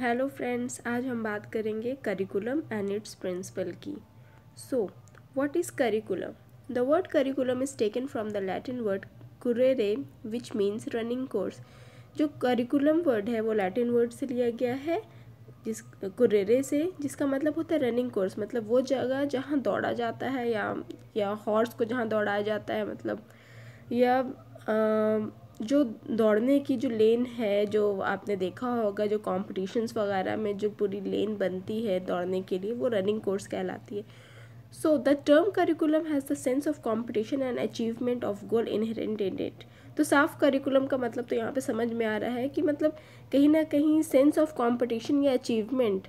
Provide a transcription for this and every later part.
Hello friends आज हम बात करेंगे करिकुलम एंड इट्स प्रिंसिपल की so what is curriculum the word curriculum is taken from the Latin word कुरेरे which means running course जो curriculum word है वो लैटिन वर्ड से लिया गया है जिस कुरेरे से जिसका मतलब होता है रनिंग कोर्स मतलब वो जगह जहाँ दौड़ा जाता है या या हॉर्स को जहाँ दौड़ाया जाता है मतलब या आ, जो दौड़ने की जो लेन है जो आपने देखा होगा जो कॉम्पिटिशन्स वगैरह में जो पूरी लेन बनती है दौड़ने के लिए वो रनिंग कोर्स कहलाती है so the term curriculum has the sense of competition and achievement of goal in it तो साफ करिकुलम का मतलब तो यहाँ पे समझ में आ रहा है कि मतलब कहीं ना कहीं सेंस ऑफ कॉम्पिटिशन या अचीवमेंट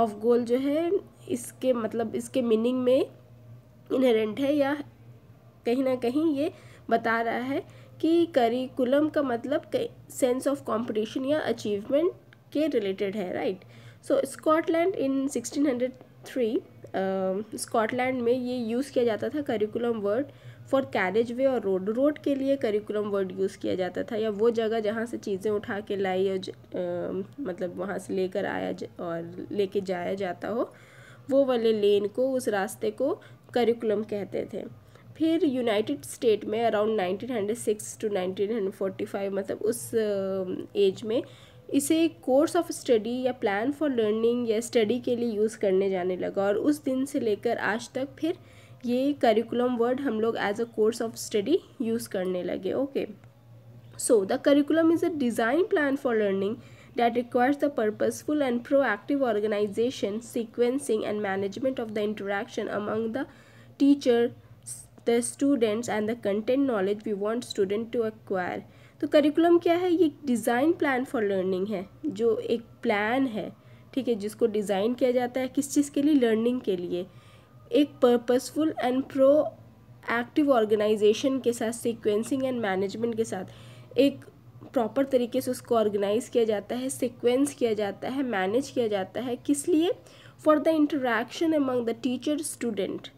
ऑफ गोल जो है इसके मतलब इसके मीनिंग में इनहेरेंट है या कहीं ना कहीं ये बता रहा है कि करिकुलम का मतलब सेंस ऑफ कंपटीशन या अचीवमेंट के रिलेटेड है right so Scotland in 1603 Scotland uh, में ये यूज़ किया जाता था curriculum word for carriage way और रोड रोड के लिए करिकुलम वर्ड यूज़ किया जाता था या वो जगह जहाँ से चीज़ें उठा के लाई और ज, आ, um, मतलब वहाँ से लेकर आया ज, और लेके जाया जाता हो वो वाले लेन को उस रास्ते को करिकुलम कहते थे फिर यूनाइटेड स्टेट में अराउंड 1906 टू 1945 मतलब उस एज में इसे कोर्स ऑफ स्टडी या प्लान फॉर लर्निंग या स्टडी के लिए यूज़ करने जाने लगा और उस दिन से लेकर आज तक फिर ये करिकुलम वर्ड हम लोग as a course of study use करने लगे okay so the curriculum is a design plan for learning requires the purposeful and proactive organization sequencing and management of the interaction among the teacher the students and the content knowledge we want student to acquire तो curriculum क्या है ये design plan for learning है जो एक plan है ठीक है जिसको डिज़ाइन किया जाता है किस चीज़ के लिए लर्निंग के लिए एक purposeful and proactive organization के साथ सीक्वेंसिंग एंड मैनेजमेंट के साथ एक प्रॉपर तरीके से उसको ऑर्गेनाइज किया जाता है सिक्वेंस किया जाता है मैनेज किया जाता है किस लिए for the interaction among the teacher student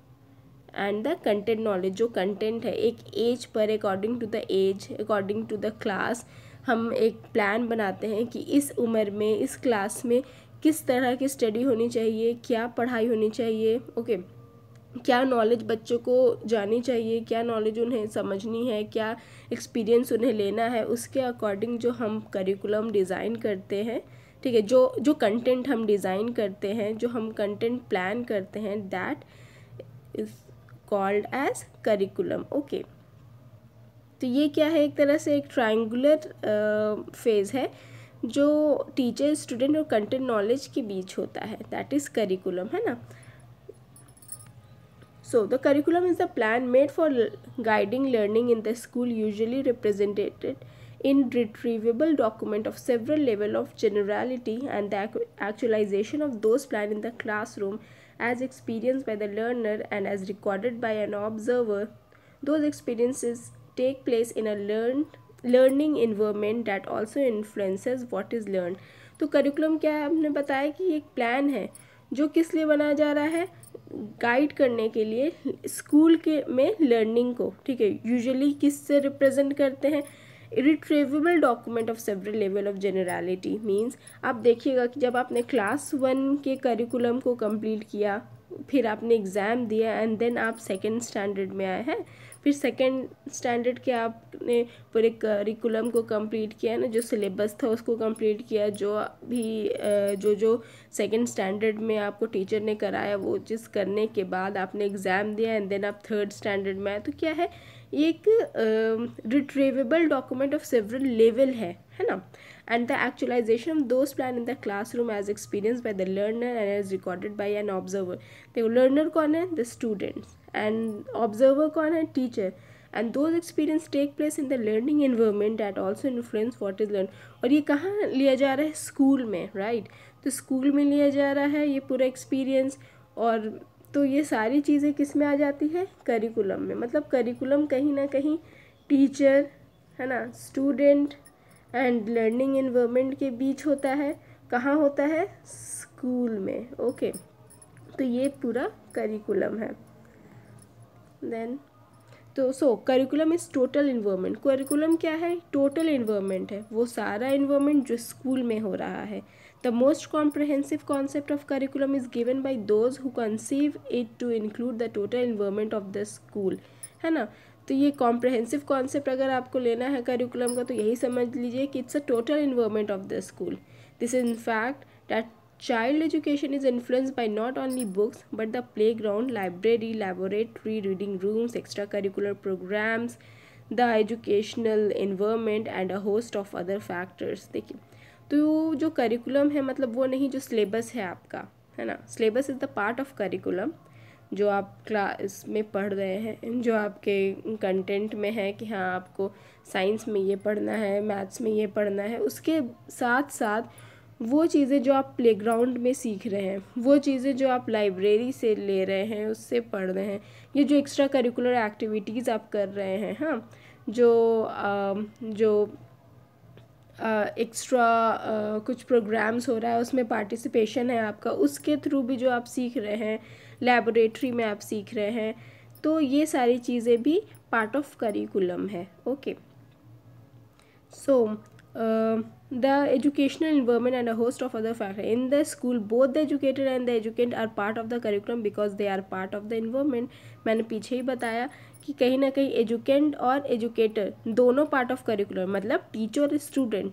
and the content knowledge जो कंटेंट है एक एज पर according to the age according to the class हम एक प्लान बनाते हैं कि इस उम्र में इस क्लास में किस तरह की स्टडी होनी चाहिए क्या पढ़ाई होनी चाहिए ओके okay. क्या नॉलेज बच्चों को जानी चाहिए क्या नॉलेज उन्हें समझनी है क्या एक्सपीरियंस उन्हें लेना है उसके अकॉर्डिंग जो हम करिकुलम डिज़ाइन करते हैं ठीक है जो जो कंटेंट हम डिज़ाइन करते हैं जो हम कंटेंट प्लान करते हैं that is called as curriculum okay तो ये क्या है एक तरह से एक ट्राइंगुलर फेज uh, है जो टीचर स्टूडेंट और कंटेंट नॉलेज के बीच होता है दैट इज़ करिकुलम है ना so the curriculum is the plan made for guiding learning in the school usually represented in retrievable document of several level of generality and the actualization of those plan in the classroom as experienced by the learner and as recorded by an observer. Those experiences take place in a learned learning environment that also influences what is learn तो curriculum क्या है हमने बताया कि एक plan है जो किस लिए बनाया जा रहा है गाइड करने के लिए स्कूल के में लर्निंग को ठीक है यूजुअली किस से रिप्रेजेंट करते हैं irretrievable document of several level of generality means आप देखिएगा कि जब आपने क्लास वन के करिकुलम को कंप्लीट किया फिर आपने एग्ज़ाम दिया एंड देन आप सेकेंड स्टैंडर्ड में आए हैं फिर सेकेंड स्टैंडर्ड के आपने पूरे करिकुलम को कंप्लीट किया ना जो सिलेबस था उसको कंप्लीट किया जो भी जो जो सेकेंड स्टैंडर्ड में आपको टीचर ने कराया वो चीज़ करने के बाद आपने एग्ज़ाम दिया एंड देन आप थर्ड स्टैंडर्ड में आए तो क्या है एक retrievable document of several level है है ना and the actualization of those plan in the classroom as experience by the learner and as recorded by an observer देखो लर्नर कौन है द स्टूडेंट्स एंड ऑब्जर्वर कौन है teacher and those experience take place in the learning environment at also influence what is learn और ये कहाँ लिया जा रहा है स्कूल में राइट right? तो स्कूल में लिया जा रहा है ये पूरा एक्सपीरियंस और तो ये सारी चीज़ें किस में आ जाती है करिकुलम में मतलब करिकुलम कहीं ना कहीं टीचर है ना स्टूडेंट एंड लर्निंग इन्वामेंट के बीच होता है कहाँ होता है स्कूल में ओके तो ये पूरा करिकुलम है देन तो so curriculum is total environment curriculum क्या है टोटल इन्वामेंट है वो सारा इन्वामेंट जो स्कूल में हो रहा है the most comprehensive concept of curriculum is given by those conceive it to include the total total of the school है ना तो ये कॉम्प्रहेंसिव कॉन्सेप्ट अगर आपको लेना है करिकुलम का तो यही समझ लीजिए कि it's a total environment of the school this is in fact that child education is influenced by not only books but the playground library laboratory reading rooms extra curricular programs the educational environment and a host of other factors देखिए तो जो curriculum है मतलब वो नहीं जो syllabus है आपका है ना syllabus is the part of curriculum जो आप क्लास में पढ़ रहे हैं जो आपके कंटेंट में है कि हाँ आपको साइंस में ये पढ़ना है मैथ्स में ये पढ़ना है उसके साथ साथ वो चीज़ें जो आप प्लेग्राउंड में सीख रहे हैं वो चीज़ें जो आप लाइब्रेरी से ले रहे हैं उससे पढ़ रहे हैं ये जो एक्स्ट्रा करिकुलर एक्टिविटीज़ आप कर रहे हैं हाँ जो आ, जो एक्स्ट्रा कुछ प्रोग्राम्स हो रहा है उसमें पार्टिसिपेशन है आपका उसके थ्रू भी जो आप सीख रहे हैं लेबोरेटरी में आप सीख रहे हैं तो ये सारी चीज़ें भी पार्ट ऑफ करिकुलम है okay so the educational environment and a host of other factor in the school both the educated and the educate are part of the curriculum because they are part of the environment मैंने पीछे ही बताया कि कहीं ना कहीं एजुकेंट और educator दोनों part of curriculum मतलब टीचर और student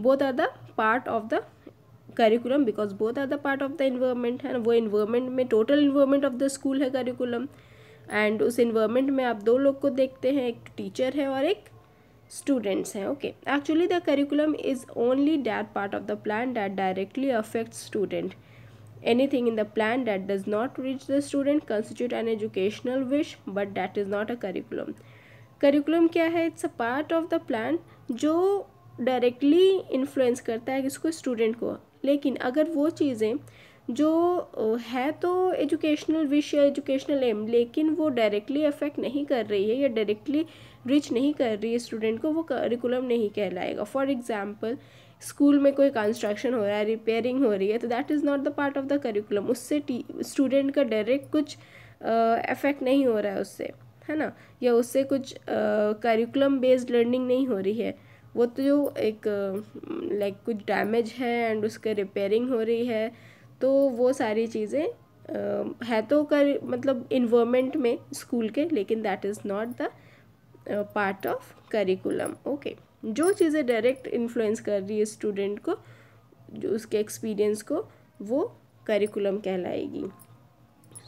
both are the part of the curriculum because both are the part of the environment है वो इन्वायरमेंट में total environment of the school है करिकुलम एंड उस इन्वायरमेंट में आप दो लोग को देखते हैं एक टीचर है और एक स्टूडेंट्स हैं okay actually the curriculum is only that part of the plan that directly affect student anything in the plan that does not reach the student constitute an educational wish but that is not a curriculum curriculum kya hai it's a part of the plan jo directly influence karta hai kisko student ko lekin agar wo cheeze जो है तो educational wish या educational aim लेकिन वो directly affect नहीं कर रही है या डायरेक्टली रीच नहीं कर रही है स्टूडेंट को वो करिकुलम नहीं कहलाएगा फॉर एग्जांपल स्कूल में कोई कंस्ट्रक्शन हो रहा है रिपेयरिंग हो रही है तो that is not the part of the curriculum उससे स्टूडेंट का डायरेक्ट कुछ इफेक्ट नहीं हो रहा है उससे है ना या उससे कुछ करिकुलम बेस्ड लर्निंग नहीं हो रही है वो तो जो एक लाइक uh, like, कुछ डैमेज है एंड उसके रिपेयरिंग हो रही है तो वो सारी चीज़ें uh, है तो कर मतलब इन्वामेंट में स्कूल के लेकिन that is not the part of curriculum okay जो चीज़ें डायरेक्ट इन्फ्लुएंस कर रही है स्टूडेंट को जो उसके एक्सपीरियंस को वो करिकुलम कहलाएगी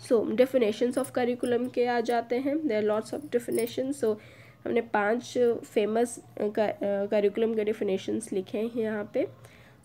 सो डेफिनेशंस ऑफ करिकुलम के आ जाते हैं there lots of definition so हमने पांच फेमस करिकुलम के डेफिनेशंस लिखे हैं यहाँ पे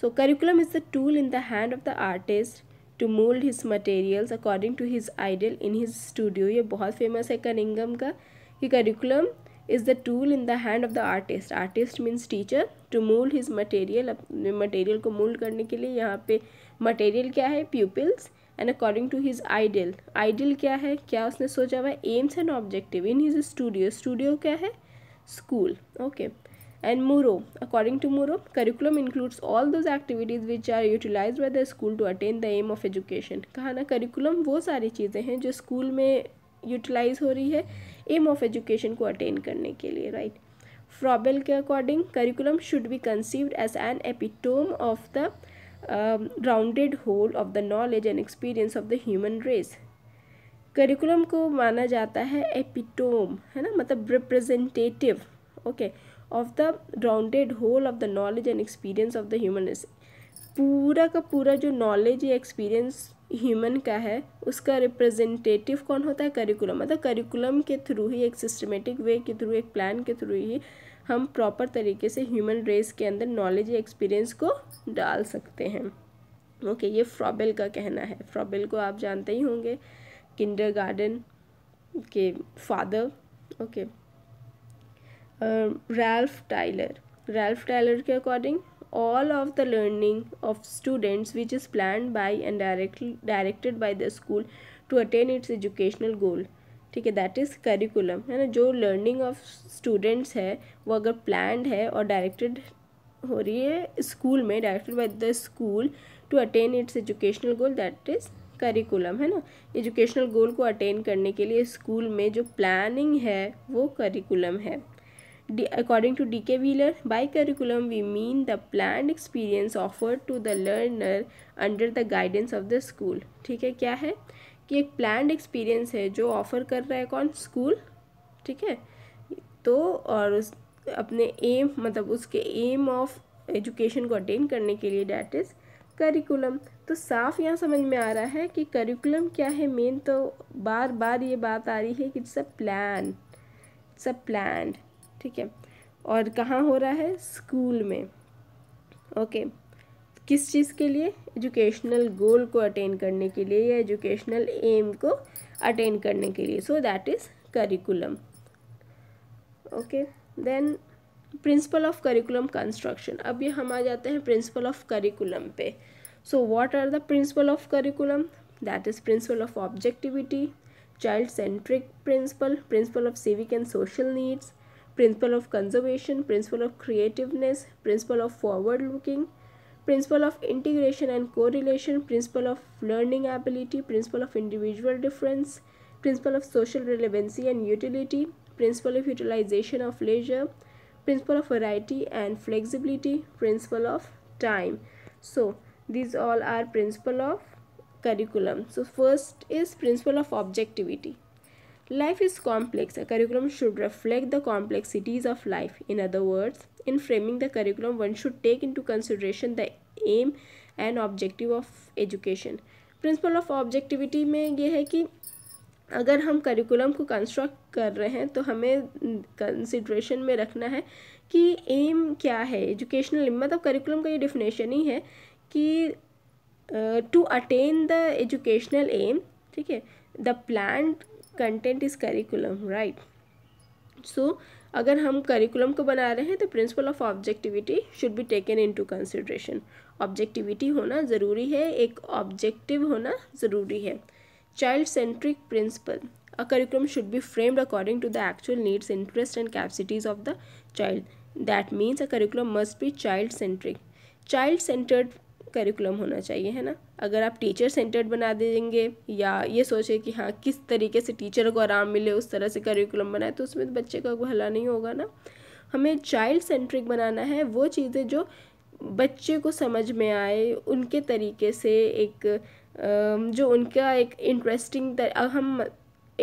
so curriculum is the tool in the hand of the artist to mold his materials according to his ideal in his studio ये बहुत फेमस है करिंगम का कि curriculum is the tool in the hand of the artist artist means teacher to mold his material अपने material को mold करने के लिए यहाँ पे मटेरियल क्या है peoples and according to his ideal ideal क्या है क्या उसने सोचा हुआ है aims and objective in his studio studio क्या है school okay and Monroe according to Monroe curriculum includes all those activities which are utilize by the school to attain the aim of education कहा ना curriculum वो सारी चीज़ें हैं जो school में यूटिलाइज हो रही है एम ऑफ एजुकेशन को अटेन करने के लिए राइट फ्रॉबेल के according curriculum should be conceived as an epitome of the rounded whole of the knowledge and experience of the human race curriculum को माना जाता है एपिटोम है ना मतलब representative okay of the rounded whole of the knowledge and experience of the human race पूरा का पूरा जो नॉलेज या एक्सपीरियंस ह्यूमन का है उसका रिप्रेजेंटेटिव कौन होता है करिकुलम मतलब करिकुलम के थ्रू ही एक सिस्टमेटिक वे के थ्रू एक प्लान के थ्रू ही हम प्रॉपर तरीके से ह्यूमन रेस के अंदर नॉलेज या एक्सपीरियंस को डाल सकते हैं ओके okay, ये फ्रॉबेल का कहना है फ्रॉबेल को आप जानते ही होंगे किंडर गार्डन के father okay Ralph Tyler Ralph Tyler के according all of the learning of students which is planned by and directly directed by the school to attain its educational goal ठीक है that is curriculum है ना जो learning of students है वो अगर planned है और डायरेक्टेड हो रही है स्कूल में directed by the school to attain its educational goal that is curriculum है ना एजुकेशनल गोल को अटेन करने के लिए स्कूल में जो प्लानिंग है वो करिकुलम है according to D.K. Wheeler, by curriculum we mean the planned experience offered to the learner under the guidance of the school. ठीक है क्या है कि एक planned experience है जो offer कर रहा है कौन स्कूल ठीक है तो और उस अपने एम मतलब उसके एम ऑफ एजुकेशन को अटेन करने के लिए डैट इज़ करिकुलम तो साफ यहाँ समझ में आ रहा है कि करिकुलम क्या है मेन तो बार बार ये बात आ रही है कि it's a plan it's a plan ठीक है और कहाँ हो रहा है स्कूल में ओके किस चीज़ के लिए एजुकेशनल गोल को अटेन करने के लिए या एजुकेशनल एम को अटेन करने के लिए so that is curriculum okay then principle of curriculum construction अब ये हम आ जाते हैं प्रिंसिपल ऑफ करिकुलम पे so what are the principle of curriculum that is principle of objectivity child centric principle principle of civic and social needs principle of conservation, principle of creativeness, principle of forward looking, principle of integration and correlation, principle of learning ability, principle of individual difference, principle of social relevancy and utility, principle of utilization of leisure, principle of variety and flexibility, principle of time. So these all are principle of curriculum. So first is principle of objectivity. Life is complex. A curriculum should reflect the complexities of life. In other words, in framing the curriculum, one should take into consideration the aim and objective of education. Principle of objectivity में ये है कि अगर हम curriculum को construct कर रहे हैं तो हमें कंसिड्रेशन में रखना है कि एम क्या है एजुकेशनल मतलब करिकुलम का ये डिफिनेशन ही है कि to attain the educational aim ठीक है the plan content is curriculum right so अगर हम करिकुलम को बना रहे हैं तो principle of objectivity should be taken into consideration objectivity होना ज़रूरी है एक ऑब्जेक्टिव होना ज़रूरी है child centric principle a curriculum should be framed according to the actual needs interest and capacities of the child that means a curriculum must be child centric child centred curriculum होना चाहिए है ना अगर आप teacher centred बना देंगे या ये सोचें कि हाँ किस तरीके से टीचर को आराम मिले उस तरह से करिकुलम बनाए तो उसमें तो बच्चे का भला नहीं होगा ना हमें चाइल्ड सेंट्रिक बनाना है वो चीज़ें जो बच्चे को समझ में आए उनके तरीके से एक जो उनका एक इंटरेस्टिंग हम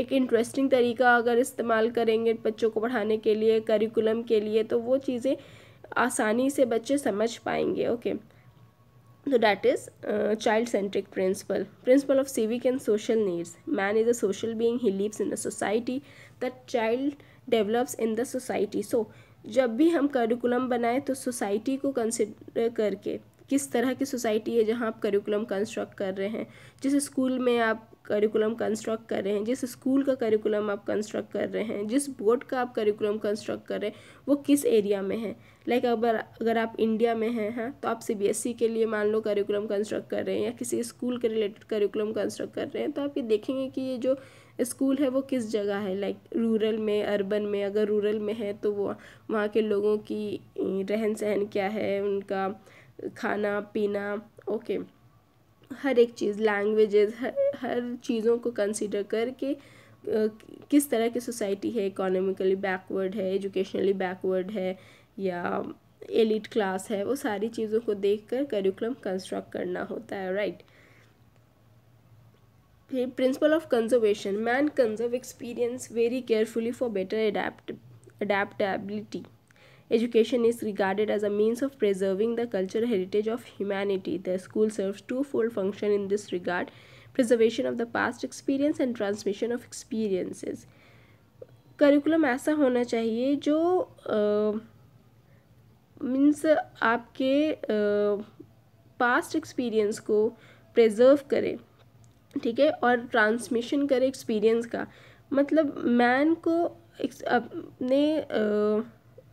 एक इंटरेस्टिंग तरीका अगर इस्तेमाल करेंगे बच्चों को पढ़ाने के लिए करिकुलम के लिए तो वो चीज़ें आसानी से बच्चे समझ पाएंगे ओके तो that is child centric principle principle of civic and social needs man is a social being he lives in the society that child develops in the society so जब भी हम करिकुलम बनाएं तो सोसाइटी को consider करके किस तरह की सोसाइटी है जहाँ आप करिकुलम कंस्ट्रक्ट कर रहे हैं जिस स्कूल में आप करिकुलम कंस्ट्रक्ट कर रहे हैं जिस स्कूल का करिकुलम आप कंस्ट्रक्ट कर रहे हैं जिस बोर्ड का आप करिकुलम कंस्ट्रक्ट कर रहे हैं वो किस एरिया में है लाइक like अगर अगर आप इंडिया में हैं हाँ तो आप सीबीएसई e के लिए मान लो करिकुलम कंस्ट्रक्ट कर रहे हैं या किसी स्कूल के रिलेटेड करिकुलम कंस्ट्रक्ट कर रहे हैं तो आप ये देखेंगे कि ये जो स्कूल है वो किस जगह है लाइक like, रूरल में अर्बन में अगर रूरल में है तो वो वहाँ के लोगों की रहन सहन क्या है उनका खाना पीना ओके okay. हर एक चीज़ लैंग्वेजेस हर हर चीज़ों को कंसिडर करके किस तरह की सोसाइटी है इकोनॉमिकली बैकवर्ड है एजुकेशनली बैकवर्ड है या एलिट क्लास है वो सारी चीज़ों को देख कर करिकुलम कंस्ट्रक्ट करना होता है राइट फिर principle of conservation man conserve experience very carefully for better adaptability Education is regarded as a means of preserving the cultural heritage of humanity. The school serves twofold function in this regard, preservation of the past experience and transmission of experiences. Curriculum ऐसा होना चाहिए जो means आपके past experience को preserve करे ठीक है और ट्रांसमिशन करे एक्सपीरियंस का मतलब मैन को अपने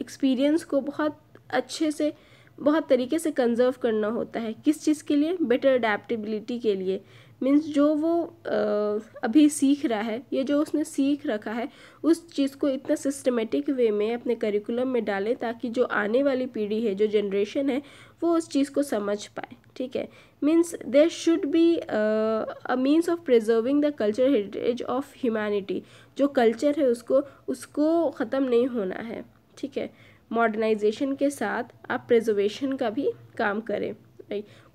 एक्सपीरियंस को बहुत अच्छे से बहुत तरीके से कंजर्व करना होता है किस चीज़ के लिए बेटर अडेप्टबिलिटी के लिए मीन्स जो वो आ, अभी सीख रहा है या जो उसने सीख रखा है उस चीज़ को इतना सिस्टमेटिक वे में अपने करिकुलम में डालें ताकि जो आने वाली पीढ़ी है जो जनरेशन है वो उस चीज़ को समझ पाए ठीक है means there should be a means of preserving the culture heritage of humanity जो कल्चर है उसको उसको ख़त्म नहीं होना है ठीक है मॉडर्नाइजेशन के साथ आप प्रिजर्वेशन का भी काम करें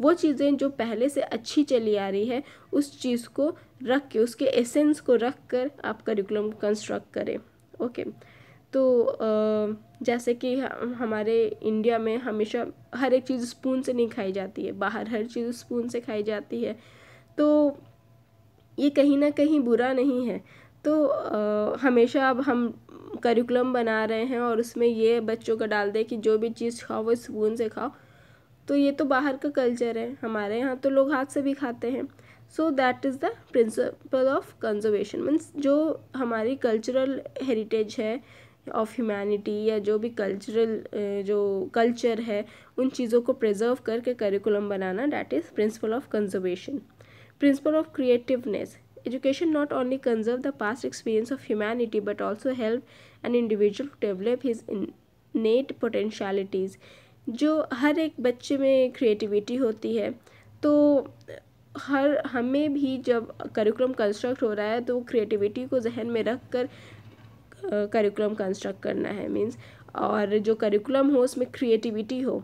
वो चीज़ें जो पहले से अच्छी चली आ रही है उस चीज़ को रख के उसके एसेंस को रख कर आप करिकुलम कंस्ट्रक्ट करें ओके तो जैसे कि हमारे इंडिया में हमेशा हर एक चीज़ स्पून से नहीं खाई जाती है बाहर हर चीज़ स्पून से खाई जाती है तो ये कहीं ना कहीं बुरा नहीं है तो आ, हमेशा अब हम करिकुलम बना रहे हैं और उसमें ये बच्चों का डाल दें कि जो भी चीज़ खाओ वो स्पून से खाओ तो ये तो बाहर का कल्चर है हमारे यहाँ तो लोग हाथ से भी खाते हैं so that is the principle of conservation means जो हमारी कल्चरल हेरिटेज है ऑफ ह्यूमैनिटी या जो भी कल्चरल जो कल्चर है उन चीज़ों को प्रिजर्व करके करिकुलम बनाना that is principle of conservation principle of creativeness education not only conserve the past experience of humanity but also help an individual to develop his innate potentialities जो हर एक बच्चे में क्रिएटिविटी होती है तो हर हमें भी जब करिकुलम कंस्ट्रक्ट हो रहा है तो क्रिएटिविटी को जहन में रख कर करिकुलम कंस्ट्रक्ट करना है मीन्स और जो करिकुलम हो उसमें क्रिएटिविटी हो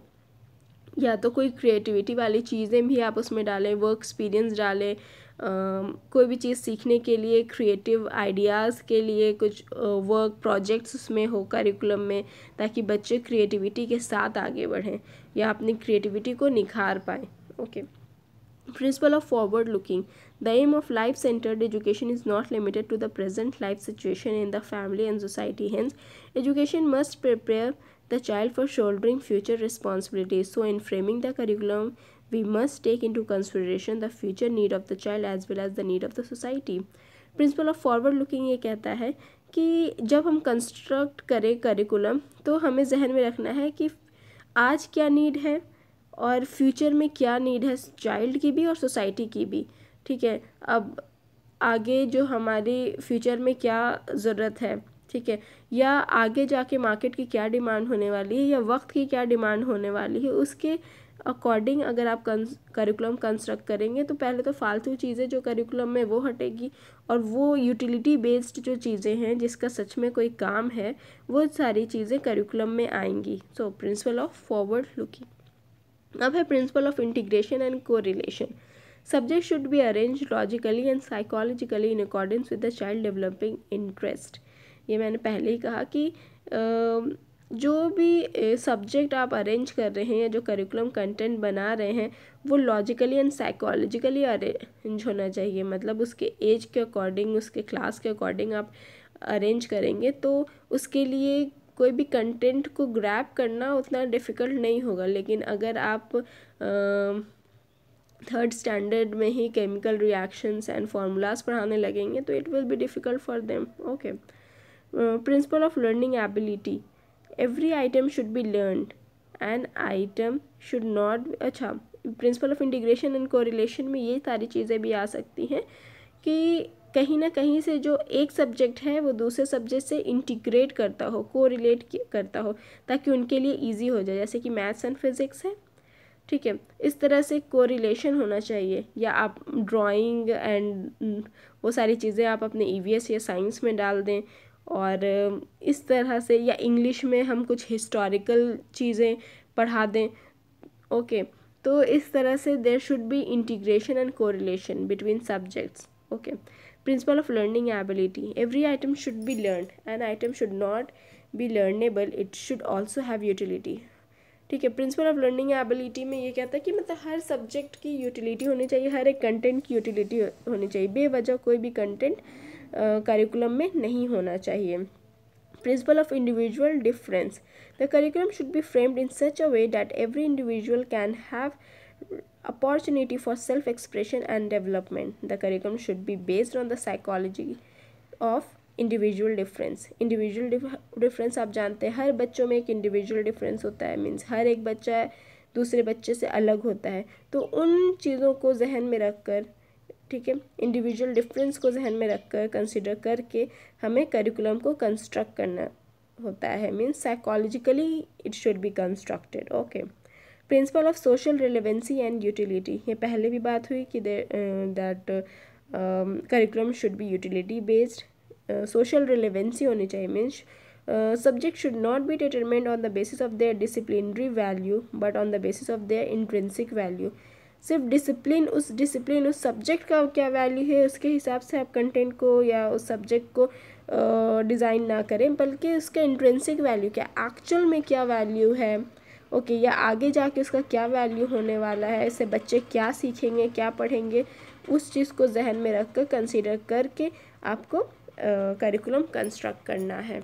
या तो कोई क्रिएटिविटी वाली चीज़ें भी आप उसमें डालें वर्क एक्सपीरियंस डालें कोई भी चीज़ सीखने के लिए क्रिएटिव आइडियाज़ के लिए कुछ वर्क प्रोजेक्ट्स उसमें हो करिकुलम में ताकि बच्चे क्रिएटिविटी के साथ आगे बढ़ें या अपनी क्रिएटिविटी को निखार पाए okay principle of forward looking the aim of life centred education is not limited to the present life situation in the family and society hence education must prepare the child for shouldering future responsibilities so in framing the curriculum we must take into consideration the future need of the child as well as the need of the society principle of forward looking ये कहता है कि जब हम construct करें curriculum तो हमें जहन में रखना है कि आज क्या नीड है और फ्यूचर में क्या नीड है चाइल्ड की भी और सोसाइटी की भी ठीक है अब आगे जो हमारी फ्यूचर में क्या ज़रूरत है ठीक है या आगे जाके मार्केट की क्या डिमांड होने वाली है या वक्त की क्या डिमांड होने वाली है उसके अकॉर्डिंग अगर आप करिकुलम कंस्ट्रक्ट करेंगे तो पहले तो फालतू चीज़ें जो करिकुलम में वो हटेगी और वो यूटिलिटी बेस्ड जो चीज़ें हैं जिसका सच में कोई काम है वो सारी चीज़ें करिकुलम में आएंगी so principle of forward looking अब है principle of integration and correlation subject should be arrange logically and psychologically in accordance with the child developing interest ये मैंने पहले ही कहा कि uh, जो भी सब्जेक्ट आप अरेंज कर रहे हैं या जो करिकुलम कंटेंट बना रहे हैं वो लॉजिकली एंड साइकोलॉजिकली अरेंज होना चाहिए मतलब उसके एज के अकॉर्डिंग उसके क्लास के अकॉर्डिंग आप अरेंज करेंगे तो उसके लिए कोई भी कंटेंट को ग्रैप करना उतना डिफ़िकल्ट नहीं होगा लेकिन अगर आप थर्ड स्टैंडर्ड में ही केमिकल रिएक्शंस एंड फार्मूलाज पढ़ाने लगेंगे तो it will be difficult for them okay principle of learning ability every item should be learned and item should not अच्छा principle of integration and correlation में ये सारी चीज़ें भी आ सकती हैं कि कहीं ना कहीं से जो एक सब्जेक्ट है वो दूसरे सब्जेक्ट से इंटीग्रेट करता हो कोरिलेट करता हो ताकि उनके लिए इजी हो जाए जैसे कि मैथ्स एंड फिज़िक्स है ठीक है इस तरह से कोरिलेशन होना चाहिए या आप ड्राइंग एंड वो सारी चीज़ें आप अपने ई e या साइंस में डाल दें और इस तरह से या इंग्लिश में हम कुछ हिस्टोरिकल चीज़ें पढ़ा दें ओके तो इस तरह से there should be integration and correlation between subjects okay principle of learning ability every item should be learn and item should not be learnable it should also have utility ठीक है principle of learning ability में ये कहता है कि मतलब हर subject की utility होनी चाहिए हर एक कंटेंट की यूटिलिटी होनी चाहिए बेवजह कोई भी कंटेंट करिकुलम में नहीं होना चाहिए principle of individual difference the curriculum should be framed in such a way that every individual can have opportunity for self expression and development the curriculum should be based on the psychology of individual difference individual difference आप जानते हैं हर बच्चों में एक individual difference होता है means हर एक बच्चा दूसरे बच्चे से अलग होता है तो उन चीज़ों को जहन में रखकर ठीक है इंडिविजुअल डिफरेंस को जहन में रख कर कंसिडर करके हमें करिकुलम को कंस्ट्रक्ट करना होता है means psychologically it should be constructed okay principle of social relevancy and utility ये पहले भी बात हुई कि that curriculum should be utility based social relevancy होनी चाहिए means subject should not be determined on the basis of their disciplinary value but on the basis of their intrinsic value सिर्फ discipline उस डिसिप्लिन उस subject का क्या value है उसके हिसाब से आप कंटेंट को या उस सब्जेक्ट को डिज़ाइन ना करें बल्कि उसका इंट्रेंसिक वैल्यू क्या एक्चुअल में क्या वैल्यू है ओके या आगे जाके उसका क्या वैल्यू होने वाला है इससे बच्चे क्या सीखेंगे क्या पढ़ेंगे उस चीज़ को जहन में रख कर कंसिडर करके आपको करिकुलम कंस्ट्रक्ट करना है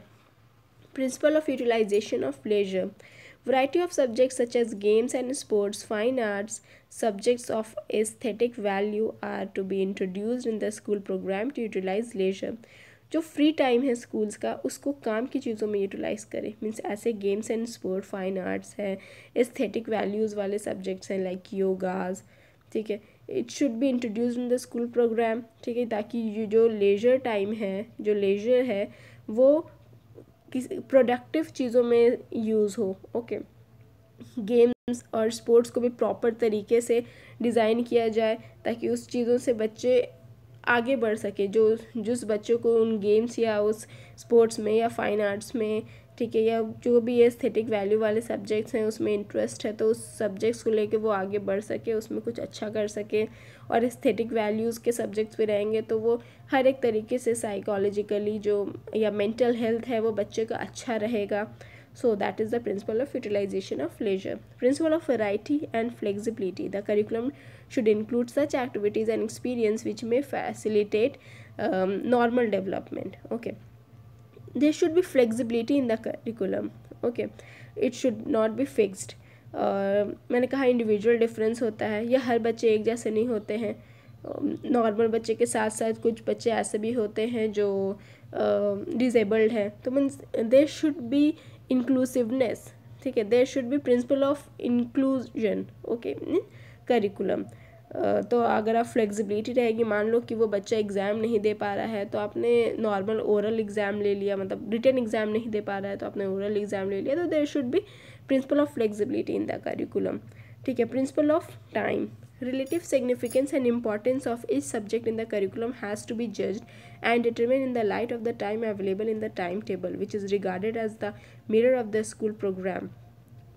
principle of utilization of pleasure variety of subjects such as games and sports fine arts subjects of aesthetic value are to be introduced in the school program to utilize leisure जो free time है schools का उसको काम की चीज़ों में utilise करें means ऐसे games and sport fine arts हैं एस्थेटिक वैल्यूज़ वाले सब्जेक्ट्स हैं लाइक योगाज ठीक है it should be introduce in the school program ठीक है ताकि जो लेजर टाइम है जो लेजर है वो किसी प्रोडक्टिव चीज़ों में यूज़ हो ओके गेम्स और स्पोर्ट्स को भी प्रॉपर तरीके से डिज़ाइन किया जाए ताकि उस चीज़ों से बच्चे आगे बढ़ सके जो जिस बच्चों को उन गेम्स या उस स्पोर्ट्स में या फाइन आर्ट्स में ठीक है या जो भी एस्थेटिक वैल्यू वाले सब्जेक्ट्स हैं उसमें इंटरेस्ट है तो उस सब्जेक्ट्स को लेके वो आगे बढ़ सके उसमें कुछ अच्छा कर सके और एस्थेटिक वैल्यूज़ के सब्जेक्ट्स भी रहेंगे तो वो हर एक तरीके से साइकोलॉजिकली जो या मेंटल हेल्थ है वो बच्चे का अच्छा रहेगा so that is the principle of utilization of leisure principle of variety and flexibility the curriculum should include such activities and experience which may facilitate normal development okay there should be flexibility in the curriculum okay it should not be fixed uh, मैंने कहा individual difference होता है या हर बच्चे एक जैसे नहीं होते हैं नॉर्मल um, बच्चे के साथ साथ कुछ बच्चे ऐसे भी होते हैं जो डिजेबल्ड uh, हैं तो means there should be inclusiveness ठीक है there should be principle of inclusion okay curriculum तो अगर आप फ्लेक्सिबिलिटी रहेगी मान लो कि वो बच्चा एग्ज़ाम नहीं दे पा रहा है तो आपने नॉर्मल ओरल एग्ज़ाम ले लिया मतलब रिटर्न एग्ज़ाम नहीं दे पा रहा है तो आपने ओरल एग्ज़ाम ले लिया तो there should be principle of flexibility in the curriculum ठीक है principle of time relative significance and importance of इस subject in the curriculum has to be जज and determine in the light of the time available in the time table which is regarded as the mirror of the school program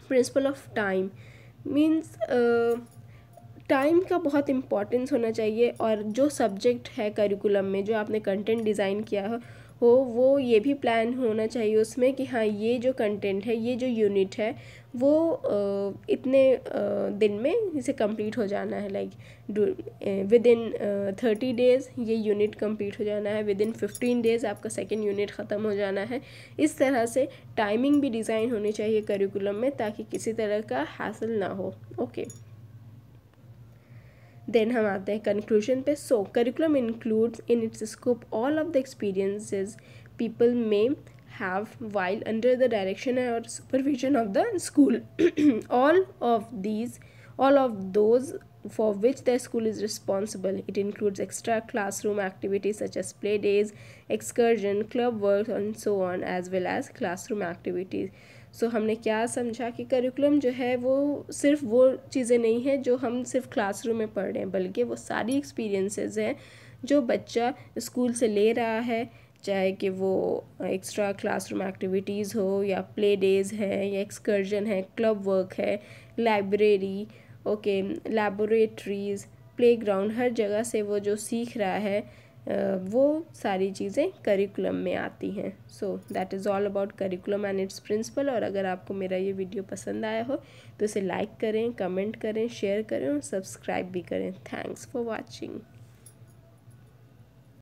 principle of time means time का बहुत importance होना चाहिए और जो subject है curriculum में जो आपने कंटेंट डिज़ाइन किया हो हो वो ये भी प्लान होना चाहिए उसमें कि हाँ ये जो कंटेंट है ये जो यूनिट है वो इतने दिन में इसे कंप्लीट हो जाना है like within thirty days ये यूनिट कंप्लीट हो जाना है विद इन फिफ्टीन डेज़ आपका सेकेंड यूनिट ख़त्म हो जाना है इस तरह से टाइमिंग भी डिज़ाइन होनी चाहिए करिकुलम में ताकि किसी तरह का हासिल ना हो ओके okay. देन हम आते हैं कंक्लूजन पे so curriculum includes in its scope all of the experiences people may have while under the direction और supervision of the school all of these all of those for which the school is responsible. It includes extra classroom activities such as play days, excursion, club work and so on as well as classroom activities. So so, हमने क्या समझा कि curriculum जो है वो सिर्फ वो चीज़ें नहीं हैं जो हम सिर्फ क्लासरूम में पढ़ रहे हैं बल्कि वो सारी एक्सपीरियंसेस हैं जो बच्चा स्कूल से ले रहा है चाहे कि वो एक्स्ट्रा क्लासरूम एक्टिविटीज़ हो या प्ले डेज़ हैं या एक्सकर्जन है क्लब वर्क है लाइब्रेरी ओके लेबोरेटरीज़ प्लेग्राउंड हर जगह से वो जो सीख रहा है वो सारी चीज़ें करिकुलम में आती हैं so that is all about curriculum and it's principle और अगर आपको मेरा ये वीडियो पसंद आया हो तो इसे लाइक करें कमेंट करें शेयर करें और सब्सक्राइब भी करें थैंक्स फॉर वॉचिंग